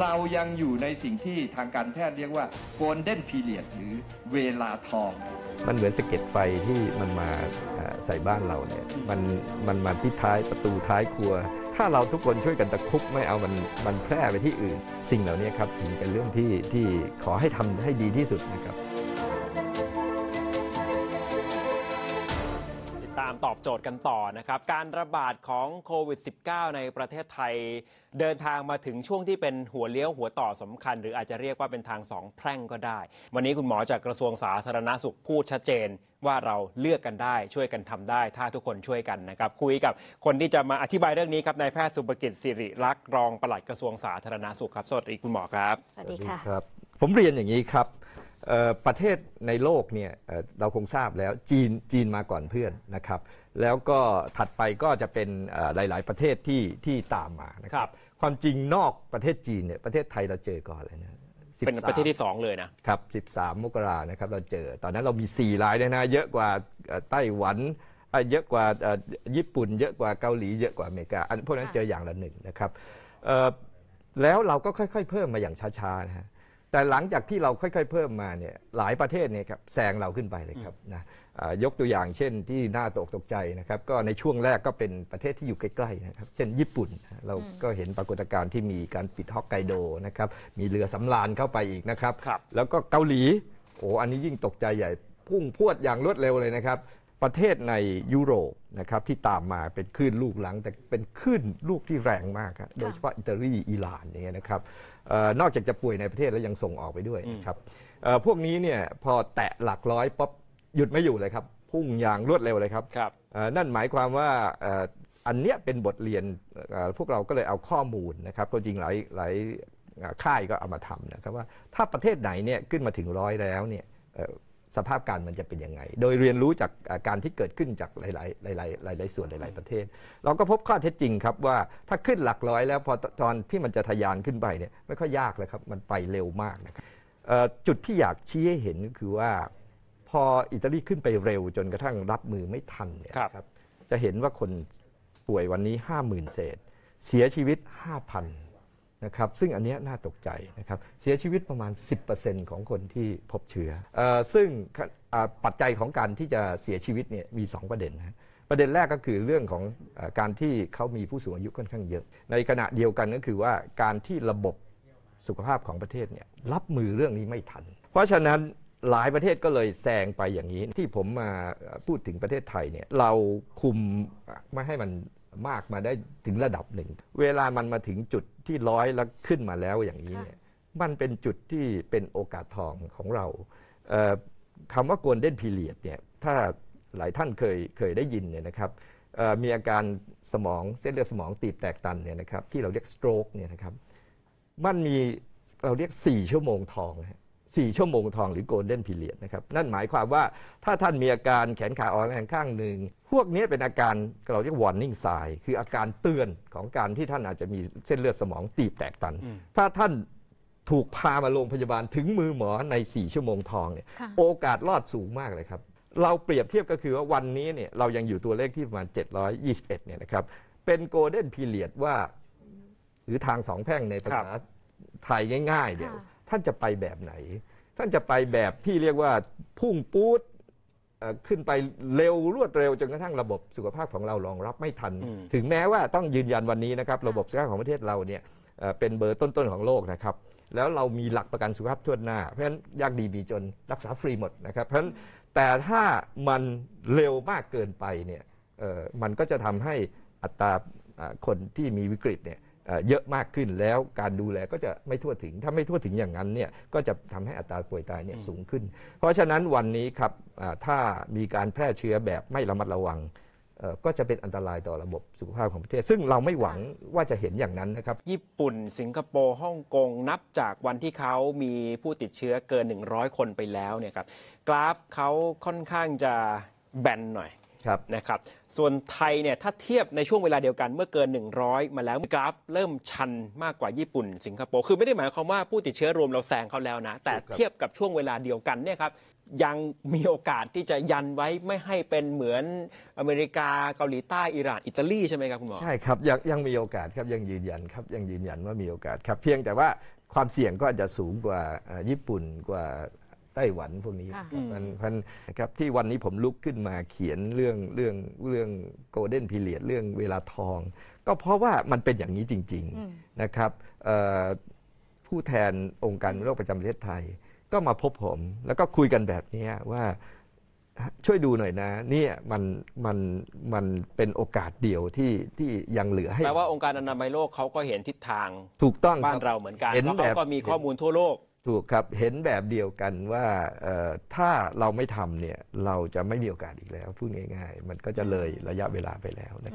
เรายังอยู่ในสิ่งที่ทางการแพทย์เรียกว่าโกลเด้นพีเรียดหรือเวลาทอง มันเหมือนสะเก็ดไฟที่มันมาใส่บ้านเราเนี่ยมันมันมาที่ท้ายประตูท้ายครัว ถ้าเราทุกคนช่วยกันตะคุบไม่เอามันมันแพร่ไปที่อื่น สิ่งเหล่านี้ครับถึงเป็นเรื่องที่ที่ขอให้ทำให้ดีที่สุดนะครับโจทย์กันต่อนะครับการระบาดของโควิด -19 ในประเทศไทยเดินทางมาถึงช่วงที่เป็นหัวเลี้ยวหัวต่อสำคัญ หรืออาจจะเรียกว่าเป็นทางสองแพร่งก็ได้ วันนี้คุณหมอจากกระทรวงสาธารณาสุขพูดชัดเจนว่าเราเลือกกันได้ช่วยกันทำได้ ถ้าทุกคนช่วยกันนะครับ คุยกับคนที่จะมาอธิบายเรื่องนี้ครับนายแพทย์สุภกิจสิริรักษ์รองปลัดกระทรวงสาธารณาสุขครับสวัสดีคุณหมอครับสวัสดีค่ะครับ ผมเรียนอย่างนี้ครับประเทศในโลกเนี่ยเราคงทราบแล้วจีนจีนมาก่อนเพื่อนนะครับแล้วก็ถัดไปก็จะเป็นหลาย ๆ ประเทศที่ที่ตามมานะครับ ความจริงนอกประเทศจีนเนี่ยประเทศไทยเราเจอก่อนเลยนะเป็นประเทศที่ 2 เลยนะ ครับ 13 มกรานะครับเราเจอ ตอนนั้นเรามี 4 รายเลยนะ เยอะกว่าไต้หวัน เยอะกว่าญี่ปุ่น เยอะกว่าเกาหลี เยอะกว่าอเมริกา อันพวกนั้นเจออย่างละหนึ่งนะครับแล้วเราก็ค่อย ๆ เพิ่มมาอย่างช้า ๆ นะฮะแต่หลังจากที่เราค่อยๆเพิ่มมาเนี่ยหลายประเทศเนี่ยครับแซงเราขึ้นไปเลยครับนะยกตัวอย่างเช่นที่น่าตกตกใจนะครับก็ในช่วงแรกก็เป็นประเทศที่อยู่ใกล้ๆนะครับเช่นญี่ปุ่นเราก็เห็นปรากฏการณ์ที่มีการปิดฮอกไกโดนะครับมีเรือสำราญเข้าไปอีกนะครับ แล้วก็เกาหลีโอ้อันนี้ยิ่งตกใจใหญ่พุ่งพวดอย่างรวดเร็วเลยนะครับประเทศในยุโรปนะครับที่ตามมาเป็นคลื่นลูกหลังแต่เป็นคลื่นลูกที่แรงมากครับโดยเฉพาะอิตาลีอิหร่านอย่างเงี้ยนะครับนอกจากจะป่วยในประเทศแล้วยังส่งออกไปด้วยครับพวกนี้เนี่ยพอแตะหลักร้อยป๊อปหยุดไม่อยู่เลยครับพุ่งอย่างรวดเร็วเลยครับรบนั่นหมายความว่าอันเนี้ยเป็นบทเรียนพวกเราก็เลยเอาข้อมูลนะครับก็จริงหลายหลายค่ายก็เอามาทำนะครับว่าถ้าประเทศไหนเนี่ยขึ้นมาถึงร้อยแล้วเนี่ยสภาพการมันจะเป็นยังไง โดยเรียนรู้จากการที่เกิดขึ้นจากหลายๆ หลายๆ หลายๆ ส่วนหลาย ๆ ประเทศ เราก็พบข้อเท็จจริงครับว่าถ้าขึ้นหลักร้อยแล้วพอตอนที่มันจะทะยานขึ้นไปเนี่ยไม่ค่อยยากเลยครับมันไปเร็วมากนะครับจุดที่อยากชี้ให้เห็นก็คือว่าพออิตาลีขึ้นไปเร็วจนกระทั่งรับมือไม่ทันเนี่ยครับจะเห็นว่าคนป่วยวันนี้ห้าหมื่นเศษเสียชีวิตห้าพันนะครับซึ่งอันนี้น่าตกใจนะครับเสียชีวิตประมาณ 10%ของคนที่พบเชื้อซึ่งปัจจัยของการที่จะเสียชีวิตเนี่ยมี 2 ประเด็นนะประเด็นแรกก็คือเรื่องของการที่เขามีผู้สูงอายุค่อนข้างเยอะ ในขณะเดียวกันก็คือว่าการที่ระบบสุขภาพของประเทศเนี่ยรับมือเรื่องนี้ไม่ทัน เพราะฉะนั้นหลายประเทศก็เลยแซงไปอย่างนี้ที่ผมมาพูดถึงประเทศไทยเนี่ยเราคุมไม่ให้มันมากมาได้ถึงระดับหนึ่ง เวลามันมาถึงจุดที่ร้อยแล้วขึ้นมาแล้วอย่างนี้เนี่ยมันเป็นจุดที่เป็นโอกาสทองของเรา คำว่าโกลเด้นพีเรียดเนี่ย ถ้าหลายท่านเคยเคยได้ยินเนี่ยนะครับมีอาการสมองเส้นเลือดสมองตีบแตกตันเนี่ยนะครับ ที่เราเรียกสโตรกเนี่ยนะครับ มันมีเราเรียก 4 ชั่วโมงทองฮะ4 ชั่วโมงทองหรือโกลเด้นพิเรียดนะครับนั่นหมายความว่าถ้าท่านมีอาการแขนขาอ่อนแรงข้างหนึ่งพวกนี้เป็นอาการเราเรียกวอร์นิ่งไซน์คืออาการเตือนของการที่ท่านอาจจะมีเส้นเลือดสมองตีบแตกตัน ถ้าท่านถูกพามาโรงพยาบาลถึงมือหมอใน 4 ชั่วโมงทองเนี่ยโอกาสรอดสูงมากเลยครับ เราเปรียบเทียบก็คือว่าวันนี้เนี่ยเรายังอยู่ตัวเลขที่ประมาณ721เนี่ยนะครับเป็นโกลเด้นพีเรียดว่าหรือทางสองแพ่งในภาษาไทยง่าย ๆเดี๋ยวท่านจะไปแบบไหน ท่านจะไปแบบที่เรียกว่าพุ่งปูดขึ้นไปเร็วรวดเร็วจนกระทั่งระบบสุขภาพของเรารองรับไม่ทัน ถึงแม้ว่าต้องยืนยันวันนี้นะครับระบบสุขภาพของประเทศเราเนี่ยเป็นเบอร์ต้นๆของโลกนะครับ แล้วเรามีหลักประกันสุขภาพทั่วหน้า เพราะฉะนั้นยากดีบีจนรักษาฟรีหมดนะครับ เพราะฉะนั้นแต่ถ้ามันเร็วมากเกินไปเนี่ยมันก็จะทำให้อัตราคนที่มีวิกฤตเนี่ยเยอะมากขึ้นแล้วการดูแลก็จะไม่ทั่วถึง ถ้าไม่ทั่วถึงอย่างนั้นเนี่ยก็จะทำให้อัตราป่วยตายเนี่ยสูงขึ้น เพราะฉะนั้นวันนี้ครับถ้ามีการแพร่เชื้อแบบไม่ระมัดระวังก็จะเป็นอันตรายต่อระบบสุขภาพของประเทศซึ่งเราไม่หวังว่าจะเห็นอย่างนั้นนะครับญี่ปุ่นสิงคโปร์ฮ่องกงนับจากวันที่เขามีผู้ติดเชื้อเกิน 100 คนไปแล้วเนี่ยครับกราฟเขาค่อนข้างจะแบนหน่อยครับนะครับ ส่วนไทยเนี่ยถ้าเทียบในช่วงเวลาเดียวกันเมื่อเกิน 100 มาแล้ว กราฟเริ่มชันมากกว่าญี่ปุ่นสิงคโปร์คือไม่ได้หมายความว่าผู้ติดเชื้อรวมเราแซงเขาแล้วนะ แต่เทียบกับช่วงเวลาเดียวกันเนี่ยครับ ยังมีโอกาสที่จะยันไว้ไม่ให้เป็นเหมือนอเมริกาเกาหลีใต้อิหร่าน อิตาลีใช่ไหมครับ คุณหมอใช่ครับยยังมีโอกาสครับยังยืนยันครับยังยืนยันว่ามีโอกาสครับเพียงแต่ว่าความเสี่ยงก็อาจจะสูงกว่าญี่ปุ่นกว่าไต้หวันพวกนี้มันพันครับที่วันนี้ผมลุกขึ้นมาเขียนเรื่องเรื่องเรื่องโกลเด้นพีเรียดเรื่องเวลาทองก็เพราะว่ามันเป็นอย่างนี้จริง ๆ นะครับผู้แทนองค์การโลกประจำประเทศไทยก็มาพบผมแล้วก็คุยกันแบบนี้ว่าช่วยดูหน่อยนะเนี่ยมันมันมันเป็นโอกาสเดียวที่ที่ยังเหลือให้แปลว่าองค์การอนามัยโลกเขาก็เห็นทิศทางถูกต้องบ้านเราเหมือนกันแล้วเขาก็มีข้อมูลทั่วโลกถูกครับ เห็นแบบเดียวกันว่าถ้าเราไม่ทำเนี่ย เราจะไม่มีโอกาสอีกแล้ว พูดง่าย ๆ มันก็จะเลยระยะเวลาไปแล้วนะ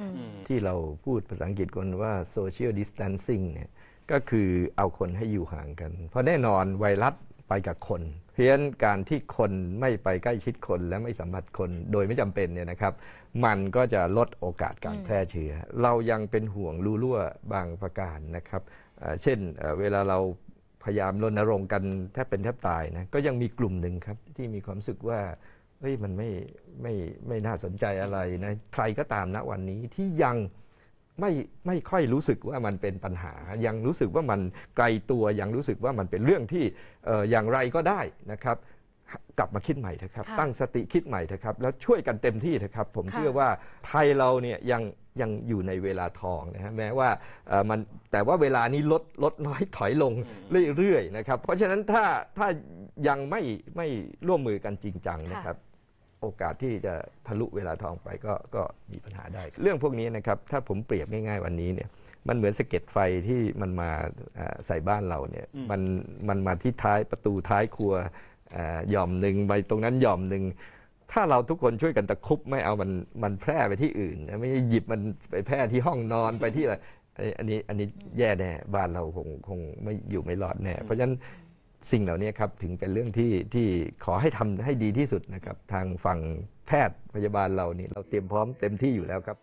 ที่เราพูดภาษาอังกฤษกันว่า social distancing เนี่ยก็คือเอาคนให้อยู่ห่างกัน เพราะแน่นอนไวรัสไปกับคน เพี้ยนการที่คนไม่ไปใกล้ชิดคนและไม่สัมผัสคนโดยไม่จำเป็นเนี่ยนะครับ มันก็จะลดโอกาสการแพร่เชื้อเรายังเป็นห่วงรูรั่วบางประการนะครับเช่นเวลาเราพยายามรณรงค์กันแทบเป็นแทบตายนะก็ยังมีกลุ่มหนึ่งครับ ที่มีความรู้สึกว่า เฮ้ยมันไม่ไม่ไม่น่าสนใจอะไรนะ ใครก็ตามนะวันนี้ที่ยังไม่ไม่ค่อยรู้สึกว่ามันเป็นปัญหา ยังรู้สึกว่ามันไกลตัวยังรู้สึกว่ามันเป็นเรื่องที่อย่างไรก็ได้นะครับกลับมาคิดใหม่เถอะครับ ตั้งสติคิดใหม่เถอะครับ แล้วช่วยกันเต็มที่เถอะครับ ผมเชื่อว่าไทยเราเนี่ยยังยังอยู่ในเวลาทองนะฮะ แม้ว่ามัน แต่ว่าเวลานี้ลดลดน้อยถอยลงเรื่อยๆนะครับ เพราะฉะนั้นถ้าถ้ายังไม่ไม่ร่วมมือกันจริงจังนะครับ โอกาสที่จะทะลุเวลาทองไปก็ก็มีปัญหาได้ เรื่องพวกนี้นะครับ ถ้าผมเปรียบง่ายๆวันนี้เนี่ย มันเหมือนสะเก็ดไฟที่มันมาใส่บ้านเราเนี่ย มันมันมาที่ท้ายประตูท้ายครัวหย่อมหนึ่งไปตรงนั้นหย่อมหนึ่งถ้าเราทุกคนช่วยกันตะคุบไม่เอามันมันแพร่ไปที่อื่น ไม่หยิบมันไปแพร่ที่ห้องนอนไปที่อะไรอันนี้อันนี้แย่แน่บ้านเราคงคงไม่อยู่ไม่รอดแน่ เพราะฉะนั้นสิ่งเหล่านี้ครับถึงเป็นเรื่องที่ที่ขอให้ทำให้ดีที่สุดนะครับทางฝั่งแพทย์พยาบาลเรานี่เราเตรียมพร้อมเต็มที่อยู่แล้วครับ